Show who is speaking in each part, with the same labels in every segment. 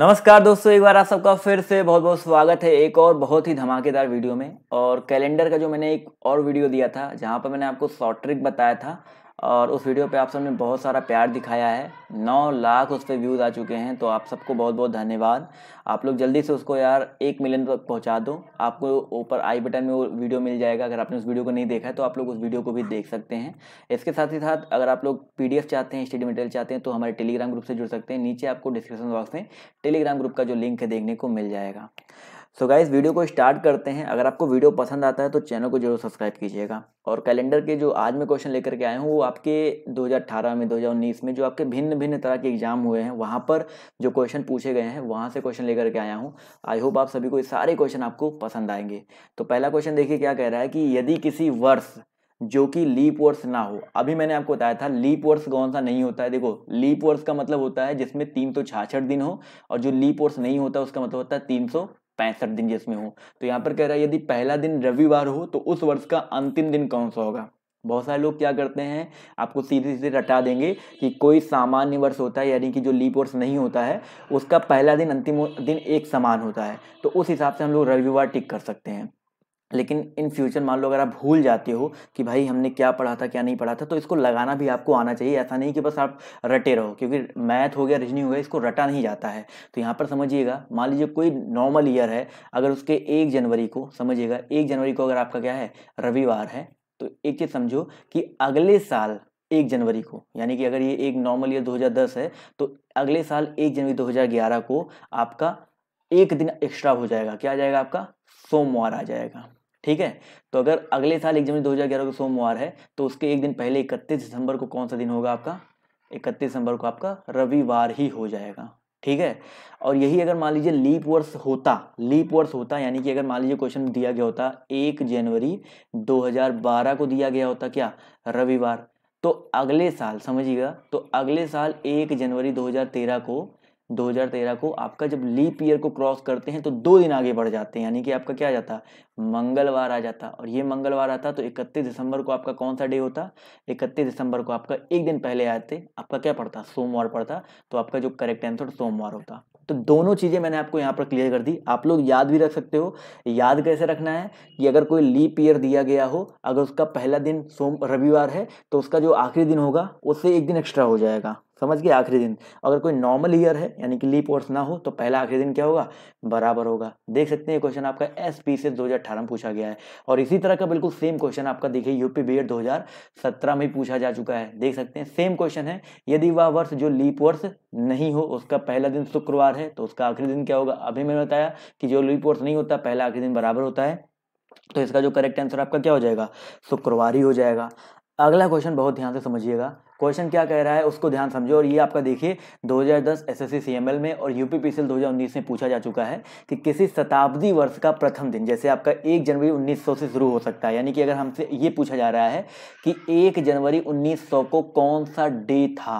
Speaker 1: नमस्कार दोस्तों एक बार आप सबका फिर से बहुत बहुत स्वागत है एक और बहुत ही धमाकेदार वीडियो में और कैलेंडर का जो मैंने एक और वीडियो दिया था जहाँ पर मैंने आपको शॉर्ट ट्रिक बताया था और उस वीडियो पे आप सबने बहुत सारा प्यार दिखाया है नौ लाख उस पर व्यूज़ आ चुके हैं तो आप सबको बहुत बहुत धन्यवाद आप लोग जल्दी से उसको यार एक मिलियन तक पहुंचा दो आपको ऊपर आई बटन में वो वीडियो मिल जाएगा अगर आपने उस वीडियो को नहीं देखा है तो आप लोग उस वीडियो को भी देख सकते हैं इसके साथ ही साथ अगर आप लोग पी चाहते हैं स्टडी मटेरियल चाहते हैं तो हमारे टेलीग्राम ग्रुप से जुड़ सकते हैं नीचे आपको डिस्क्रिप्शन बॉक्स में टेलीग्राम ग्रुप का जो लिंक है देखने को मिल जाएगा सो गाइस वीडियो को स्टार्ट करते हैं अगर आपको वीडियो पसंद आता है तो चैनल को जरूर सब्सक्राइब कीजिएगा और कैलेंडर के जो आज मैं क्वेश्चन लेकर के आया हूँ वो आपके 2018 में 2019 में जो आपके भिन्न भिन्न तरह के एग्जाम हुए हैं वहाँ पर जो क्वेश्चन पूछे गए हैं वहाँ से क्वेश्चन लेकर के आया हूँ आई होप आप सभी को सारे क्वेश्चन आपको पसंद आएंगे तो पहला क्वेश्चन देखिए क्या कह रहा है कि यदि किसी वर्ष जो कि लीप वर्ष ना हो अभी मैंने आपको बताया था लीप वर्ष कौन सा नहीं होता है देखो लीप वर्ष का मतलब होता है जिसमें तीन सौ छाछठ दिन हो और जो लीप वर्ष नहीं होता उसका मतलब होता है तीन सौ पैंसठ दिन जिसमें हो तो यहाँ पर कह रहा है यदि पहला दिन रविवार हो तो उस वर्ष का अंतिम दिन कौन सा होगा बहुत सारे लोग क्या करते हैं आपको सीधे सीधे रटा देंगे कि कोई सामान्य वर्ष होता है यानी कि जो लीप वर्ष नहीं होता है उसका पहला दिन अंतिम दिन एक समान होता है तो उस हिसाब से हम लोग रविवार टिक कर सकते हैं लेकिन इन फ्यूचर मान लो अगर आप भूल जाते हो कि भाई हमने क्या पढ़ा था क्या नहीं पढ़ा था तो इसको लगाना भी आपको आना चाहिए ऐसा नहीं कि बस आप रटे रहो क्योंकि मैथ हो गया रीजनिंग हो गया इसको रटा नहीं जाता है तो यहाँ पर समझिएगा मान लीजिए कोई नॉर्मल ईयर है अगर उसके एक जनवरी को समझिएगा एक जनवरी को अगर आपका क्या है रविवार है तो एक चीज़ समझो कि अगले साल एक जनवरी को यानी कि अगर ये एक नॉर्मल ईयर 2010 है तो अगले साल एक जनवरी 2011 को आपका एक दिन एक्स्ट्रा हो जाएगा क्या आ जाएगा आपका सोमवार आ जाएगा ठीक है तो अगर अगले साल एक जनवरी दो हज़ार ग्यारह को सोमवार है तो उसके एक दिन पहले इकतीस दिसंबर को कौन सा दिन होगा आपका इकतीस दिसंबर को आपका रविवार ही हो जाएगा ठीक है और यही अगर मान लीजिए लीप वर्ष होता लीप वर्ष होता यानी कि अगर मान लीजिए क्वेश्चन दिया गया होता एक जनवरी 2012 को दिया गया होता क्या रविवार तो अगले साल समझिएगा तो अगले साल एक जनवरी 2013 को 2013 को आपका जब लीप ईयर को क्रॉस करते हैं तो दो दिन आगे बढ़ जाते हैं यानी कि आपका क्या आ जाता मंगलवार आ जाता और ये मंगलवार आता तो 31 दिसंबर को आपका कौन सा डे होता 31 दिसंबर को आपका एक दिन पहले आते आपका क्या पड़ता सोमवार पड़ता तो आपका जो करेक्ट आंसर सोमवार होता तो दोनों चीज़ें मैंने आपको यहाँ पर क्लियर कर दी आप लोग याद भी रख सकते हो याद कैसे रखना है कि अगर कोई लीप ईयर दिया गया हो अगर उसका पहला दिन सोम रविवार है तो उसका जो आखिरी दिन होगा उससे एक दिन एक्स्ट्रा हो जाएगा समझ गए आखिरी दिन अगर कोई नॉर्मल ईयर है यानी कि लीप वर्ष ना हो तो पहला आखिरी दिन क्या होगा बराबर होगा देख सकते हैं क्वेश्चन आपका एस पी से दो में पूछा गया है और इसी तरह का बिल्कुल सेम क्वेश्चन आपका देखिए यूपी बी एड सत्रह में पूछा जा चुका है देख सकते हैं सेम क्वेश्चन है यदि वह वर्ष जो लीप वर्ष नहीं हो उसका पहला दिन शुक्रवार है तो उसका आखिरी दिन क्या होगा अभी मैंने बताया कि जो लीप वर्ष नहीं होता पहला आखिरी दिन बराबर होता है तो इसका जो करेक्ट आंसर आपका क्या हो जाएगा शुक्रवार ही हो जाएगा अगला क्वेश्चन बहुत ध्यान से समझिएगा क्वेश्चन क्या कह रहा है उसको ध्यान समझो और ये आपका देखिए 2010 एसएससी सीएमएल में और पी 2019 में पूछा जा चुका है कि किसी शताब्दी वर्ष का प्रथम दिन जैसे आपका 1 जनवरी 1900 से शुरू हो सकता है यानी कि अगर हमसे ये पूछा जा रहा है कि 1 जनवरी 1900 को कौन सा डे था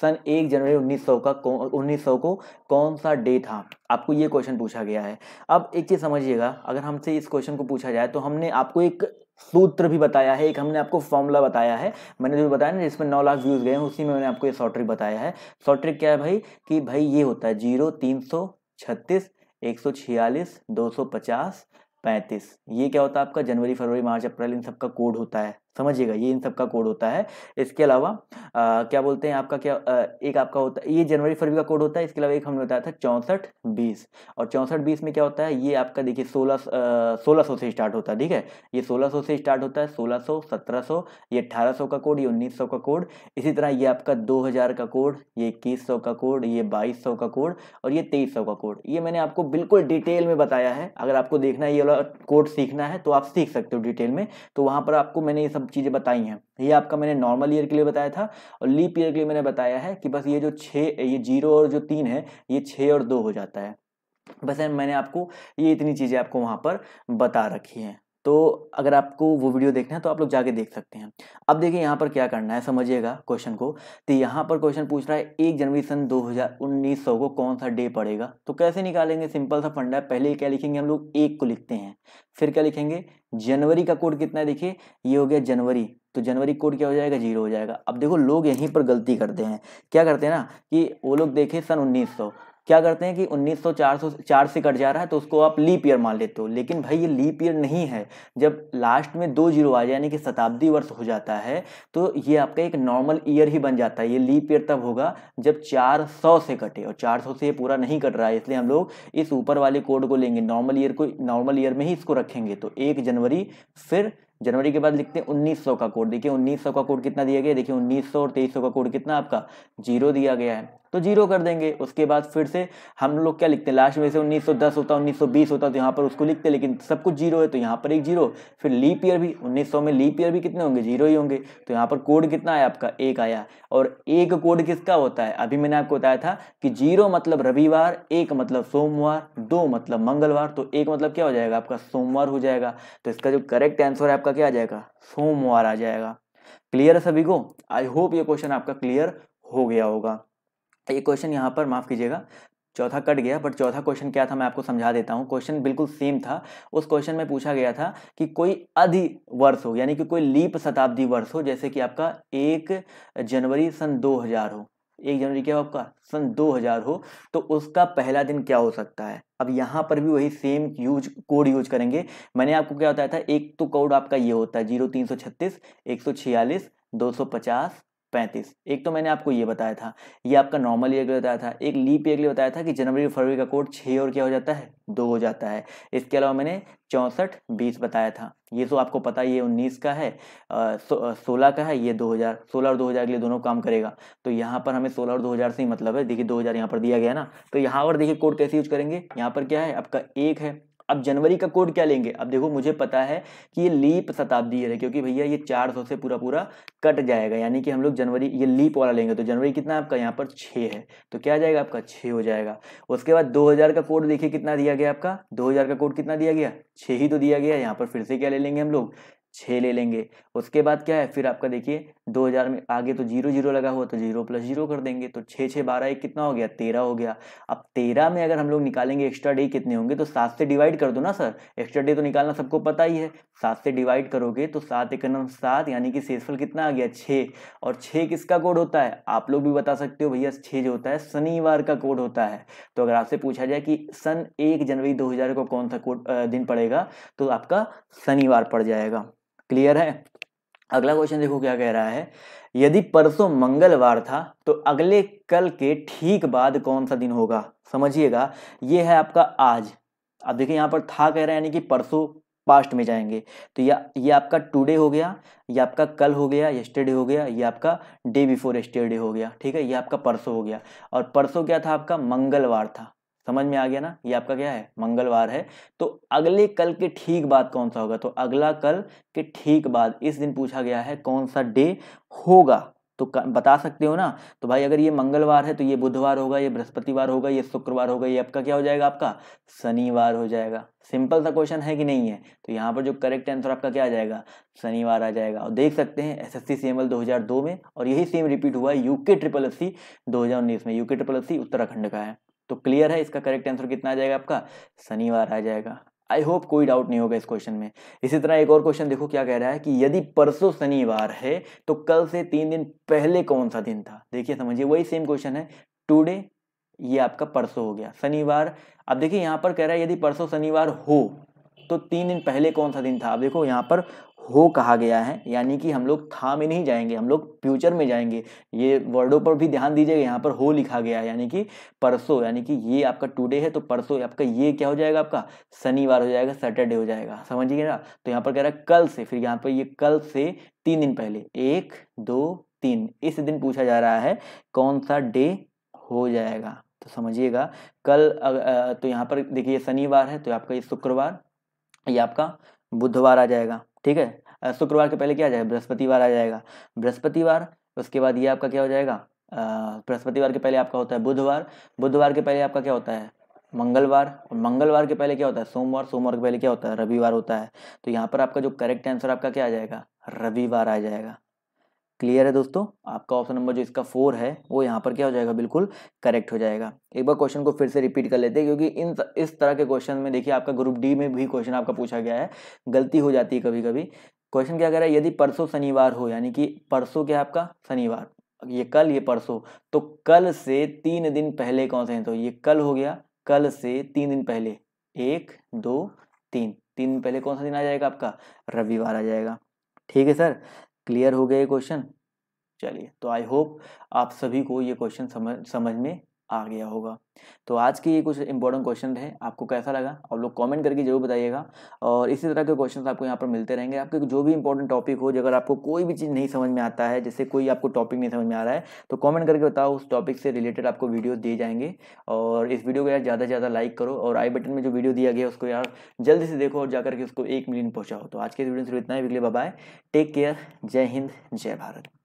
Speaker 1: सन एक जनवरी 1900 का उन्नीस सौ को कौन सा डे था आपको ये क्वेश्चन पूछा गया है अब एक चीज़ समझिएगा अगर हमसे इस क्वेश्चन को पूछा जाए तो हमने आपको एक सूत्र भी बताया है एक हमने आपको फॉर्मूला बताया है मैंने जो बताया ना जिसमें नौ लाख व्यूज़ गए हैं उसी में मैंने आपको ये शॉर्ट ट्रिक बताया है शॉर्ट ट्रिक क्या है भाई कि भाई ये होता है जीरो तीन सौ छत्तीस एक सौ छियालीस दो सौ पचास पैंतीस ये क्या होता है आपका जनवरी फरवरी मार्च अप्रैल इन सबका कोड होता है समझिएगा ये इन सब का कोड होता है इसके अलावा क्या बोलते हैं आपका क्या आ, एक आपका होता है ये जनवरी फरवरी का कोड होता है इसके अलावा एक हमने बताया था चौंसठ बीस और चौंसठ बीस में क्या होता है ये आपका देखिए सोलह सोलह सौ से स्टार्ट होता है ठीक है ये सोलह सौ से स्टार्ट होता है सोलह सौ सत्रह सौ ये अट्ठारह सौ का कोड ये उन्नीस सौ का कोड इसी तरह ये आपका दो हज़ार का कोड ये इक्कीस सौ का कोड ये बाईस सौ का कोड और ये तेईस सौ का कोड ये मैंने आपको बिल्कुल डिटेल में बताया है अगर आपको देखना है ये वाला कोड सीखना है तो आप सीख सकते हो डिटेल में तो वहाँ पर आपको मैंने ये सब चीज़ें बताई हैं ये आपका मैंने नॉर्मल ईयर के लिए बताया था और लीप ईयर के लिए मैंने बताया है कि बस ये जो छः ये जीरो और जो तीन है ये छः और दो हो जाता है बस मैंने आपको ये इतनी चीज़ें आपको वहाँ पर बता रखी हैं तो अगर आपको वो वीडियो देखना है तो आप लोग जाके देख सकते हैं अब देखिए यहाँ पर क्या करना है समझिएगा क्वेश्चन को तो यहाँ पर क्वेश्चन पूछ रहा है एक जनवरी सन दो को कौन सा डे पड़ेगा तो कैसे निकालेंगे सिंपल सा फंडा है पहले क्या लिखेंगे हम लोग एक को लिखते हैं फिर क्या लिखेंगे जनवरी का कोड कितना है देखिए ये हो गया जनवरी तो जनवरी कोड क्या हो जाएगा जीरो हो जाएगा अब देखो लोग यहीं पर गलती करते हैं क्या करते हैं ना कि वो लोग देखे सन 1900 क्या करते हैं कि चार सौ चार से कट जा रहा है तो उसको आप लीप ईयर मान लेते हो लेकिन भाई ये लीप ईयर नहीं है जब लास्ट में दो जीरो आ जाए यानी कि शताब्दी वर्ष हो जाता है तो ये आपका एक नॉर्मल ईयर ही बन जाता है ये लीप ईयर तब होगा जब 400 से कटे और 400 से ये पूरा नहीं कट रहा है इसलिए हम लोग इस ऊपर वाले कोड को लेंगे नॉर्मल ईयर को नॉर्मल ईयर में ही इसको रखेंगे तो एक जनवरी फिर जनवरी के बाद लिखते हैं 1900 का कोड देखिए 1900 का कोड कितना दिया गया देखिए 1900 और 2300 का कोड कितना आपका जीरो दिया गया है तो जीरो कर देंगे उसके बाद फिर से हम लोग क्या लिखते हैं लास्ट में से 1910 होता है 1920 होता तो यहाँ पर उसको लिखते हैं लेकिन सब कुछ जीरो है तो यहाँ पर एक जीरो फिर लीप ईयर भी 1900 में लीप ईयर भी कितने होंगे जीरो ही होंगे तो यहाँ पर कोड कितना आया आपका एक आया और एक कोड किसका होता है अभी मैंने आपको बताया था कि जीरो मतलब रविवार एक मतलब सोमवार दो मतलब मंगलवार तो एक मतलब क्या हो जाएगा आपका सोमवार हो जाएगा तो इसका जो करेक्ट आंसर है आपका क्या आ जाएगा सोमवार आ जाएगा क्लियर है सभी को आई होप ये क्वेश्चन आपका क्लियर हो गया होगा तो ये क्वेश्चन यहाँ पर माफ़ कीजिएगा चौथा कट गया बट चौथा क्वेश्चन क्या था मैं आपको समझा देता हूँ क्वेश्चन बिल्कुल सेम था उस क्वेश्चन में पूछा गया था कि कोई अधि वर्ष हो यानी कि कोई लीप शताब्दी वर्ष हो जैसे कि आपका एक जनवरी सन 2000 हो एक जनवरी क्या हो आपका सन 2000 हो तो उसका पहला दिन क्या हो सकता है अब यहाँ पर भी वही सेम यूज कोड यूज करेंगे मैंने आपको क्या बताया था एक तो कोड आपका ये होता है जीरो तीन सौ छत्तीस एक सौ छियालीस दो सौ पचास पैंतीस एक तो मैंने आपको ये बताया था ये आपका नॉर्मल ईयर के लिए बताया था एक लीप ईयर के लिए बताया था कि जनवरी फरवरी का कोड छः और क्या हो जाता है दो हो जाता है इसके अलावा मैंने चौंसठ बीस बताया था ये तो आपको पता ये उन्नीस का है सोलह का है ये दो हज़ार सोलह और दो हज़ार के लिए दोनों काम करेगा तो यहाँ पर हमें सोलह और दो हज़ार से ही मतलब है देखिए दो हज़ार यहाँ पर दिया गया ना तो यहाँ पर देखिए कोड कैसे यूज करेंगे यहाँ पर क्या है आपका एक है अब जनवरी का कोड क्या लेंगे अब देखो मुझे पता है कि ये लीप शताब्दी है क्योंकि भैया ये 400 से पूरा पूरा कट जाएगा यानी कि हम लोग जनवरी ये लीप वाला लेंगे तो जनवरी कितना आपका यहाँ पर छः है तो क्या जाएगा आपका छः हो जाएगा उसके बाद 2000 का कोड देखिए कितना दिया गया आपका 2000 का कोड कितना दिया गया छः ही तो दिया गया यहाँ पर फिर से क्या ले लेंगे हम लोग छः ले लेंगे उसके बाद क्या है फिर आपका देखिए दो हज़ार में आगे तो जीरो जीरो लगा हुआ तो जीरो प्लस जीरो कर देंगे तो छः छः बारह एक कितना हो गया तेरह हो गया अब तेरह में अगर हम लोग निकालेंगे एक्स्ट्रा डे कितने होंगे तो सात से डिवाइड कर दो ना सर एक्स्ट्रा डे तो निकालना सबको पता ही है सात से डिवाइड करोगे तो सात एक नम सात यानी कि सेसफल कितना आ गया छः और छः किसका कोड होता है आप लोग भी बता सकते हो भैया छः जो होता है शनिवार का कोड होता है तो अगर आपसे पूछा जाए कि सन एक जनवरी दो को कौन सा कोड दिन पड़ेगा तो आपका शनिवार पड़ जाएगा क्लियर है अगला क्वेश्चन देखो क्या कह रहा है यदि परसों मंगलवार था तो अगले कल के ठीक बाद कौन सा दिन होगा समझिएगा ये है आपका आज आप देखिए यहाँ पर था कह रहा है यानी कि परसों पास्ट में जाएंगे तो या ये आपका टुडे हो गया ये आपका कल हो गया यस्टरडे हो गया ये आपका डे बिफोर यस्टरडे हो गया ठीक है ये आपका परसों हो गया और परसों क्या था आपका मंगलवार था समझ में आ गया ना ये आपका क्या है मंगलवार है तो अगले कल के ठीक बाद कौन सा होगा तो अगला कल के ठीक बाद इस दिन पूछा गया है कौन सा डे होगा तो बता सकते हो ना तो भाई अगर ये मंगलवार है तो ये बुधवार होगा ये बृहस्पतिवार होगा ये शुक्रवार होगा ये आपका क्या हो जाएगा आपका शनिवार हो जाएगा सिंपल सा क्वेश्चन है कि नहीं है तो यहाँ पर जो करेक्ट आंसर आपका क्या आ जाएगा शनिवार आ जाएगा और देख सकते हैं S S C C M L दो हज़ार दो में और यही सेम रिपीट हुआ है यूके ट्रिपल एस सी दो हज़ार उन्नीस में UK triple S C Uttarakhand का है तो क्लियर है इसका करेक्ट आंसर कितना आ जाएगा आपका शनिवार आ जाएगा आई होप कोई डाउट नहीं होगा इस क्वेश्चन में इसी तरह एक और क्वेश्चन देखो क्या कह रहा है कि यदि परसों शनिवार है तो कल से तीन दिन पहले कौन सा दिन था देखिए समझिए वही सेम क्वेश्चन है टूडे ये आपका परसों हो गया शनिवार अब देखिए यहाँ पर कह रहा है यदि परसों शनिवार हो तो तीन दिन पहले कौन सा दिन था अब देखो यहाँ पर हो कहा गया है यानी कि हम लोग था में नहीं जाएंगे हम लोग फ्यूचर में जाएंगे ये वर्डों पर भी ध्यान दीजिएगा यहाँ पर हो लिखा गया है यानी कि परसों यानी कि ये आपका टुडे है तो परसों आपका ये क्या हो जाएगा आपका शनिवार हो जाएगा सैटरडे हो जाएगा समझिए ना तो यहाँ पर कह रहा है कल से फिर यहाँ पर ये कल से तीन दिन पहले एक दो तीन इस दिन पूछा जा रहा है कौन सा डे हो जाएगा तो समझिएगा कल तो यहाँ पर देखिए शनिवार है तो आपका ये शुक्रवार ये आपका बुधवार आ जाएगा ठीक है शुक्रवार के पहले क्या आ जाएगा बृहस्पतिवार आ जाएगा बृहस्पतिवार उसके बाद ये आपका क्या हो जाएगा बृहस्पतिवार के पहले आपका होता है बुधवार बुधवार के पहले आपका क्या होता है मंगलवार और मंगलवार के पहले क्या होता है सोमवार सोमवार के पहले क्या होता है रविवार होता है तो यहाँ पर आपका जो करेक्ट आंसर आपका क्या आ जाएगा रविवार आ जाएगा क्लियर है दोस्तों आपका ऑप्शन नंबर जो इसका फोर है वो यहाँ पर क्या हो जाएगा बिल्कुल करेक्ट हो जाएगा एक बार क्वेश्चन को फिर से रिपीट कर लेते हैं क्योंकि इन इस तरह के क्वेश्चन में देखिए आपका ग्रुप डी में भी क्वेश्चन आपका पूछा गया है गलती हो जाती है कभी कभी क्वेश्चन क्या कह रहा है यदि परसों शनिवार हो यानी कि परसों क्या आपका शनिवार ये कल ये परसों तो कल से तीन दिन पहले कौन से हैं तो ये कल हो गया कल से तीन दिन पहले एक दो तीन तीन दिन पहले कौन सा दिन आ जाएगा आपका रविवार आ जाएगा ठीक है सर क्लियर हो गए क्वेश्चन चलिए तो आई होप आप सभी को ये क्वेश्चन समझ समझ में आ गया होगा तो आज के ये कुछ इंपॉर्टेंट क्वेश्चन है आपको कैसा लगा आप लोग कमेंट करके जरूर बताइएगा और इसी तरह के क्वेश्चन आपको यहाँ पर मिलते रहेंगे आपके जो भी इंपॉर्टेंट टॉपिक हो अगर आपको कोई भी चीज़ नहीं समझ में आता है जैसे कोई आपको टॉपिक नहीं समझ में आ रहा है तो कॉमेंट करके बताओ उस टॉपिक से रिलेटेड आपको वीडियो दिए जाएंगे और इस वीडियो को यार ज़्यादा से ज़्यादा लाइक करो और आई बटन में जो वीडियो दिया गया उसको यार जल्दी से देखो और जाकर के उसको एक मिलियन पहुँचाओ तो आज के वीडियो से इतना ही बिगले बबाए टेक केयर जय हिंद जय भारत